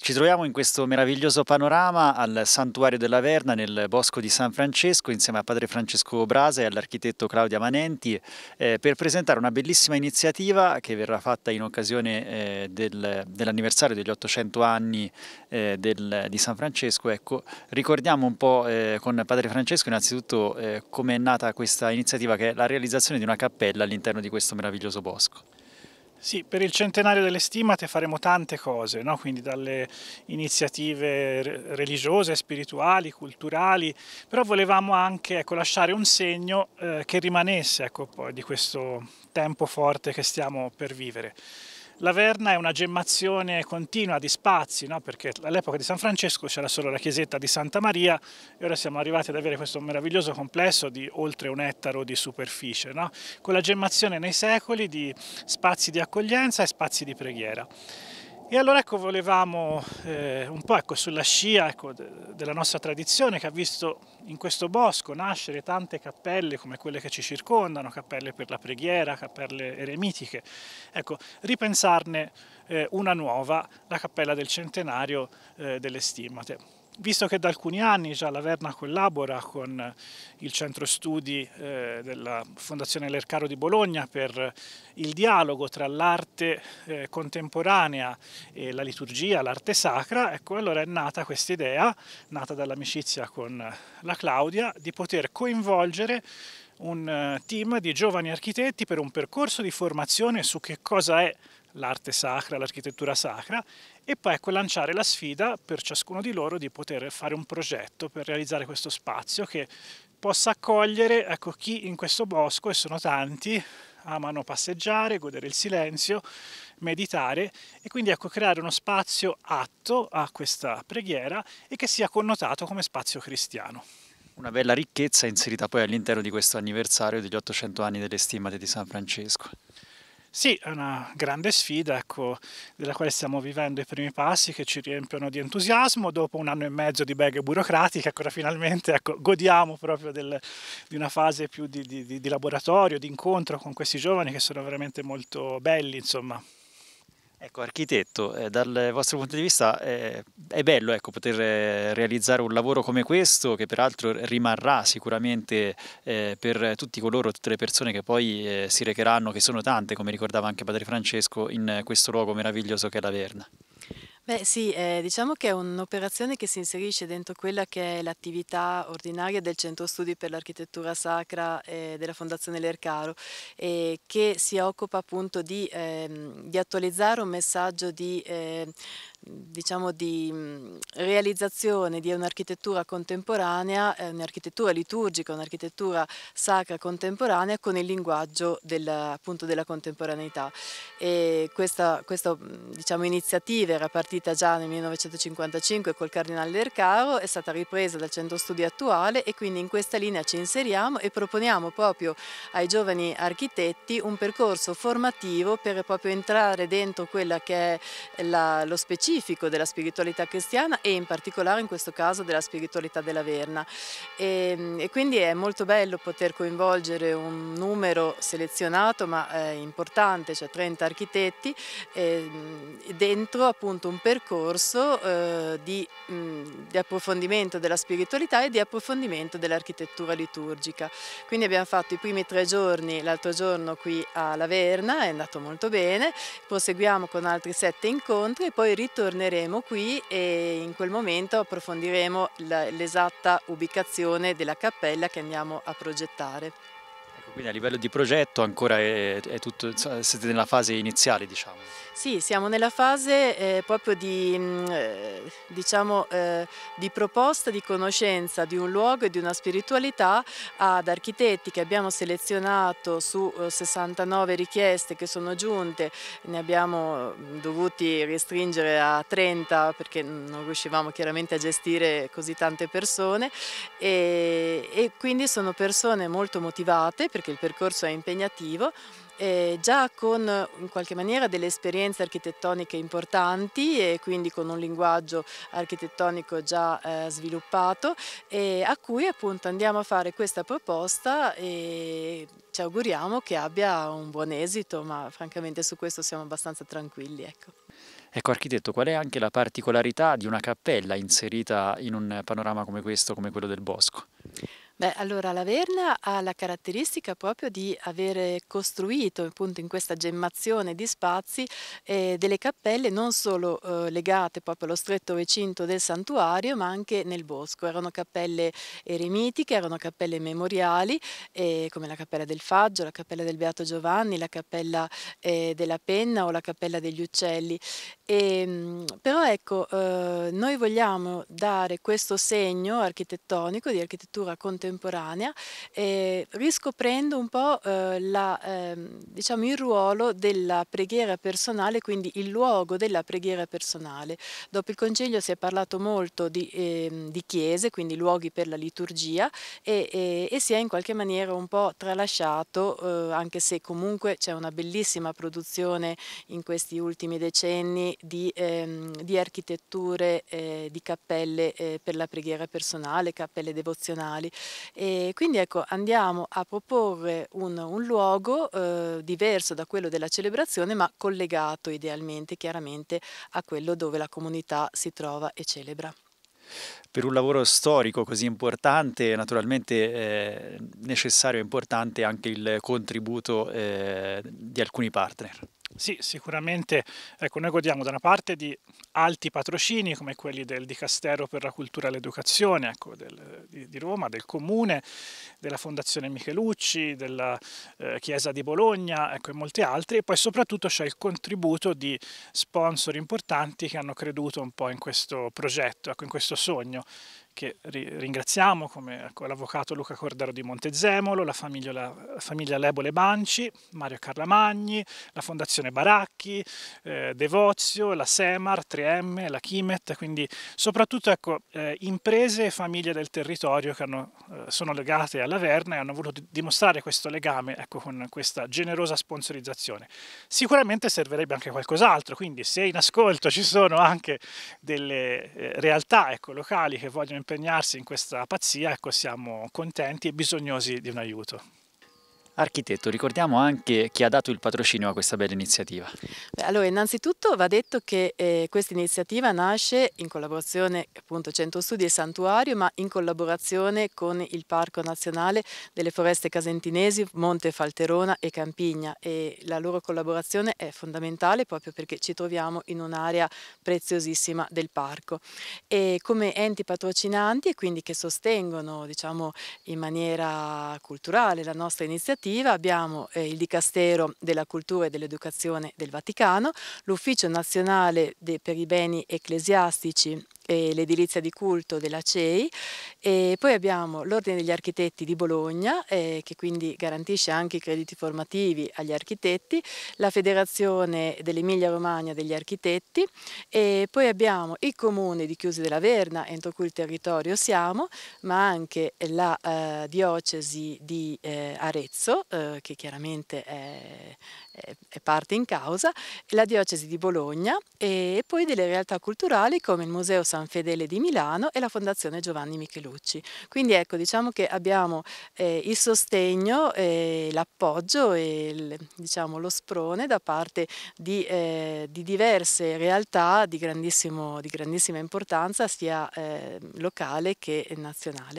Ci troviamo in questo meraviglioso panorama al Santuario della Verna nel Bosco di San Francesco insieme a padre Francesco Brasa e all'architetto Claudia Manenti eh, per presentare una bellissima iniziativa che verrà fatta in occasione eh, del, dell'anniversario degli 800 anni eh, del, di San Francesco. Ecco, ricordiamo un po' eh, con padre Francesco innanzitutto eh, come è nata questa iniziativa che è la realizzazione di una cappella all'interno di questo meraviglioso bosco. Sì, per il centenario delle stimate faremo tante cose, no? quindi dalle iniziative religiose, spirituali, culturali, però volevamo anche ecco, lasciare un segno eh, che rimanesse ecco, di questo tempo forte che stiamo per vivere. La Verna è una gemmazione continua di spazi, no? perché all'epoca di San Francesco c'era solo la chiesetta di Santa Maria e ora siamo arrivati ad avere questo meraviglioso complesso di oltre un ettaro di superficie, no? con la gemmazione nei secoli di spazi di accoglienza e spazi di preghiera. E allora ecco, volevamo eh, un po' ecco, sulla scia ecco, de della nostra tradizione che ha visto in questo bosco nascere tante cappelle come quelle che ci circondano, cappelle per la preghiera, cappelle eremitiche, ecco, ripensarne eh, una nuova, la cappella del centenario eh, delle stimmate visto che da alcuni anni già la Verna collabora con eh, il centro studi eh, della Fondazione Lercaro di Bologna per il dialogo tra l'arte eh, contemporanea e la liturgia, l'arte sacra, ecco allora è nata questa idea, nata dall'amicizia con la Claudia, di poter coinvolgere un eh, team di giovani architetti per un percorso di formazione su che cosa è l'arte sacra, l'architettura sacra e poi ecco lanciare la sfida per ciascuno di loro di poter fare un progetto per realizzare questo spazio che possa accogliere ecco, chi in questo bosco, e sono tanti, amano passeggiare, godere il silenzio, meditare e quindi ecco, creare uno spazio atto a questa preghiera e che sia connotato come spazio cristiano. Una bella ricchezza inserita poi all'interno di questo anniversario degli 800 anni delle stimmate di San Francesco. Sì, è una grande sfida ecco, della quale stiamo vivendo i primi passi che ci riempiono di entusiasmo dopo un anno e mezzo di beghe burocratiche, ancora finalmente ecco, godiamo proprio del, di una fase più di, di, di laboratorio, di incontro con questi giovani che sono veramente molto belli insomma. Ecco, architetto, eh, dal vostro punto di vista eh, è bello ecco, poter eh, realizzare un lavoro come questo che peraltro rimarrà sicuramente eh, per tutti coloro, tutte le persone che poi eh, si recheranno, che sono tante, come ricordava anche Padre Francesco, in questo luogo meraviglioso che è la Verna. Beh sì, eh, diciamo che è un'operazione che si inserisce dentro quella che è l'attività ordinaria del Centro Studi per l'Architettura Sacra eh, della Fondazione Lercaro eh, che si occupa appunto di, ehm, di attualizzare un messaggio di, di eh, diciamo, di mm, realizzazione di un'architettura contemporanea, eh, un'architettura liturgica, un'architettura sacra contemporanea con il linguaggio della, appunto, della contemporaneità. E questa, questa mm, diciamo, iniziativa era partita già nel 1955 col cardinale Del Caro, è stata ripresa dal centro studi attuale e quindi in questa linea ci inseriamo e proponiamo proprio ai giovani architetti un percorso formativo per proprio entrare dentro quella che è la, lo specifico specifico della spiritualità cristiana e in particolare in questo caso della spiritualità della Verna e, ehm, e quindi è molto bello poter coinvolgere un numero selezionato ma eh, importante, cioè 30 architetti, eh, dentro appunto un percorso eh, di, mh, di approfondimento della spiritualità e di approfondimento dell'architettura liturgica. Quindi abbiamo fatto i primi tre giorni l'altro giorno qui a Laverna, è andato molto bene, proseguiamo con altri sette incontri e poi ritorniamo torneremo qui e in quel momento approfondiremo l'esatta ubicazione della cappella che andiamo a progettare. Quindi a livello di progetto ancora è, è tutto, siete nella fase iniziale diciamo? Sì, siamo nella fase eh, proprio di, mm, eh, diciamo, eh, di, proposta, di conoscenza di un luogo e di una spiritualità ad architetti che abbiamo selezionato su 69 eh, richieste che sono giunte, ne abbiamo mm, dovuti restringere a 30 perché non riuscivamo chiaramente a gestire così tante persone e, e quindi sono persone molto motivate perché perché il percorso è impegnativo, eh, già con in qualche maniera delle esperienze architettoniche importanti e quindi con un linguaggio architettonico già eh, sviluppato eh, a cui appunto andiamo a fare questa proposta e ci auguriamo che abbia un buon esito ma francamente su questo siamo abbastanza tranquilli. Ecco. Ecco architetto, qual è anche la particolarità di una cappella inserita in un panorama come questo, come quello del bosco? Beh, allora la Verna ha la caratteristica proprio di avere costruito appunto in questa gemmazione di spazi eh, delle cappelle non solo eh, legate proprio allo stretto recinto del santuario ma anche nel bosco. Erano cappelle eremitiche, erano cappelle memoriali eh, come la cappella del Faggio, la cappella del Beato Giovanni, la cappella eh, della Penna o la cappella degli Uccelli. E, ehm, però ecco, eh, noi vogliamo dare questo segno architettonico di architettura contemporanea contemporanea, eh, riscoprendo un po' eh, la, eh, diciamo il ruolo della preghiera personale, quindi il luogo della preghiera personale. Dopo il Concilio si è parlato molto di, ehm, di chiese, quindi luoghi per la liturgia, e, e, e, si è in qualche maniera un po' tralasciato, eh, anche se comunque c'è una bellissima produzione in questi ultimi decenni di, ehm, di architetture, eh, di cappelle eh, per la preghiera personale, cappelle devozionali. E quindi ecco, andiamo a proporre un, un luogo eh, diverso da quello della celebrazione, ma collegato idealmente, chiaramente, a quello dove la comunità si trova e celebra per un lavoro storico così importante, naturalmente eh, necessario e importante anche il contributo eh, di alcuni partner. Sì, sicuramente ecco, noi godiamo da una parte di alti patrocini come quelli del Dicastero per la Cultura e l'Educazione ecco, del, di, di, Roma, del Comune, della Fondazione Michelucci, della eh, Chiesa di Bologna ecco, e molti altri e poi soprattutto c'è il contributo di sponsor importanti che hanno creduto un po' in questo progetto, ecco, in questo sogno che ri- ringraziamo come ecco, l'avvocato Luca Cordaro di Montezemolo, la famiglia, la, la famiglia Lebole Banci, Mario Carlamagni, la Fondazione Baracchi, eh, Devozio, la Semar, 3M, la Chimet, quindi soprattutto ecco, eh, imprese e famiglie del territorio che hanno, eh, sono legate alla Verna e hanno voluto dimostrare questo legame ecco, con questa generosa sponsorizzazione. Sicuramente servirebbe anche qualcos'altro, quindi se in ascolto ci sono anche delle eh, realtà ecco, locali che vogliono impegnarsi in questa pazzia, ecco, siamo contenti e bisognosi di un aiuto. Architetto, ricordiamo anche chi ha dato il patrocinio a questa bella iniziativa. Beh, allora, innanzitutto va detto che eh, questa iniziativa nasce in collaborazione appunto Centro Studi e Santuario, ma in collaborazione con il Parco Nazionale delle Foreste Casentinesi, Monte Falterona e Campigna e la loro collaborazione è fondamentale proprio perché ci troviamo in un'area preziosissima del parco. E come enti patrocinanti e quindi che sostengono diciamo, in maniera culturale la nostra iniziativa, educativa abbiamo eh, il Dicastero della Cultura e dell'Educazione del Vaticano, l'Ufficio Nazionale de, per i Beni Ecclesiastici e l'edilizia di culto della CEI e poi abbiamo l'Ordine degli Architetti di Bologna eh, che quindi garantisce anche i crediti formativi agli architetti, la Federazione dell'Emilia Romagna degli Architetti e poi abbiamo il Comune di Chiusi della Verna entro cui il territorio siamo ma anche la eh, diocesi di eh, Arezzo eh, che chiaramente è, è parte in causa, la diocesi di Bologna e poi delle realtà culturali come il Museo San San Fedele di Milano e la Fondazione Giovanni Michelucci. Quindi ecco, diciamo che abbiamo eh, il sostegno, eh, l'appoggio e il, diciamo, lo sprone da parte di, eh, di diverse realtà di, di grandissima importanza, sia eh, locale che nazionale.